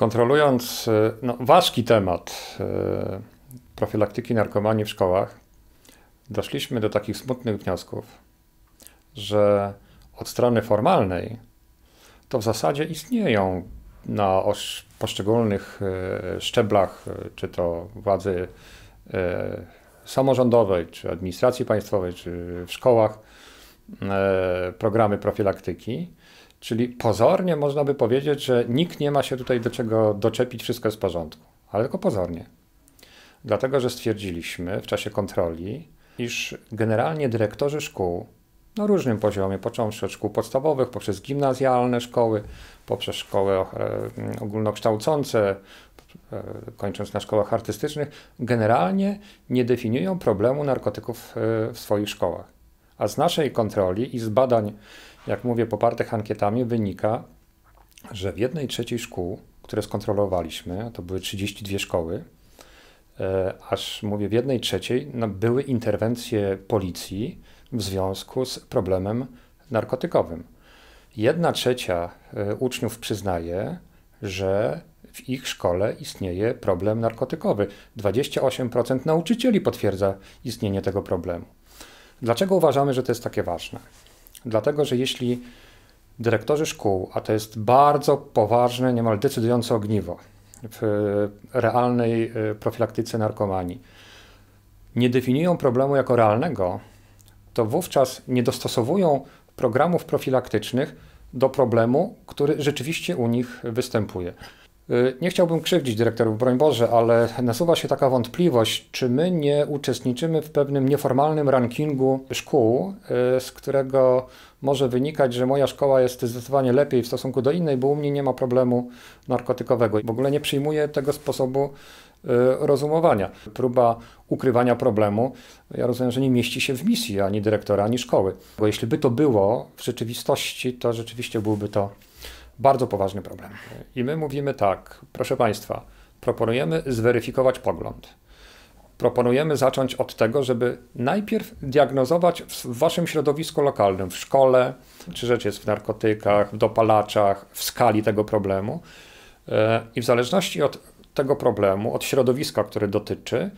kontrolując e, no, ważki temat e, profilaktyki narkomanii w szkołach, doszliśmy do takich smutnych wniosków, że od strony formalnej to w zasadzie istnieją na poszczególnych e, szczeblach, czy to władzy samorządowej, czy administracji państwowej, czy w szkołach programy profilaktyki. Czyli pozornie można by powiedzieć, że nikt nie ma się tutaj do czego doczepić, wszystko jest w porządku, ale tylko pozornie. Dlatego, że stwierdziliśmy w czasie kontroli, iż generalnie dyrektorzy szkół na no, różnym poziomie, począwszy od szkół podstawowych, poprzez gimnazjalne szkoły, poprzez szkoły e, ogólnokształcące, e, kończąc na szkołach artystycznych, generalnie nie definiują problemu narkotyków e, w swoich szkołach. A z naszej kontroli i z badań, jak mówię, popartych ankietami wynika, że w jednej trzeciej szkół, które skontrolowaliśmy, to były 32 szkoły, e, aż mówię w jednej trzeciej, no, były interwencje policji w związku z problemem narkotykowym. Jedna trzecia e, uczniów przyznaje, że w ich szkole istnieje problem narkotykowy. 28% nauczycieli potwierdza istnienie tego problemu. Dlaczego uważamy, że to jest takie ważne? Dlatego, że jeśli dyrektorzy szkół, a to jest bardzo poważne, niemal decydujące ogniwo w e, realnej e, profilaktyce narkomanii, nie definiują problemu jako realnego, to wówczas nie dostosowują programów profilaktycznych do problemu, który rzeczywiście u nich występuje. Y, nie chciałbym krzywdzić dyrektorów, broń Boże, ale nasuwa się taka wątpliwość, czy my nie uczestniczymy w pewnym nieformalnym rankingu szkół, y, z którego może wynikać, że moja szkoła jest zdecydowanie lepiej w stosunku do innej, bo u mnie nie ma problemu narkotykowego. W ogóle nie przyjmuję tego sposobu y, rozumowania. Próba ukrywania problemu, ja rozumiem, że nie mieści się w misji ani dyrektora, ani szkoły. Bo jeśli by to było w rzeczywistości, to rzeczywiście byłby to bardzo poważny problem. I my mówimy tak, proszę Państwa, proponujemy zweryfikować pogląd. Proponujemy zacząć od tego, żeby najpierw diagnozować w waszym środowisku lokalnym, w szkole, czy rzecz jest w narkotykach, w dopalaczach, w skali tego problemu. E, I w zależności od tego problemu, od środowiska, które dotyczy,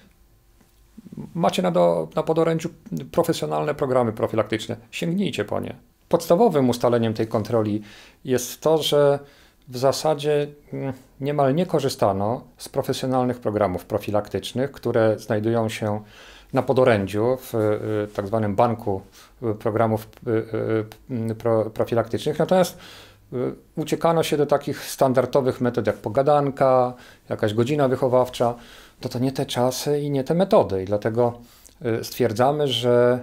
macie na, do, na podorędziu profesjonalne programy profilaktyczne. Sięgnijcie po nie podstawowym ustaleniem tej kontroli jest to, że w zasadzie mm, niemal nie korzystano z profesjonalnych programów profilaktycznych, które znajdują się na podorędziu w y, y, tak zwanym banku y, programów profilaktycznych. Natomiast uciekano się do takich standardowych metod jak pogadanka, jakaś godzina wychowawcza. To to nie te czasy i nie te metody. I dlatego stwierdzamy, że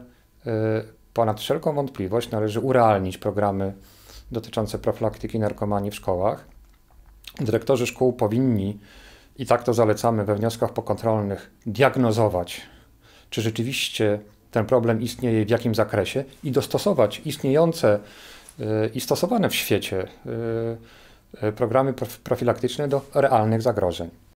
Ponad wszelką wątpliwość należy urealnić programy dotyczące profilaktyki narkomanii w szkołach. Dyrektorzy szkół powinni, i tak to zalecamy we wnioskach pokontrolnych, diagnozować, czy rzeczywiście ten problem istnieje w jakim zakresie i dostosować istniejące y, i stosowane w świecie y, y, programy profilaktyczne do realnych zagrożeń.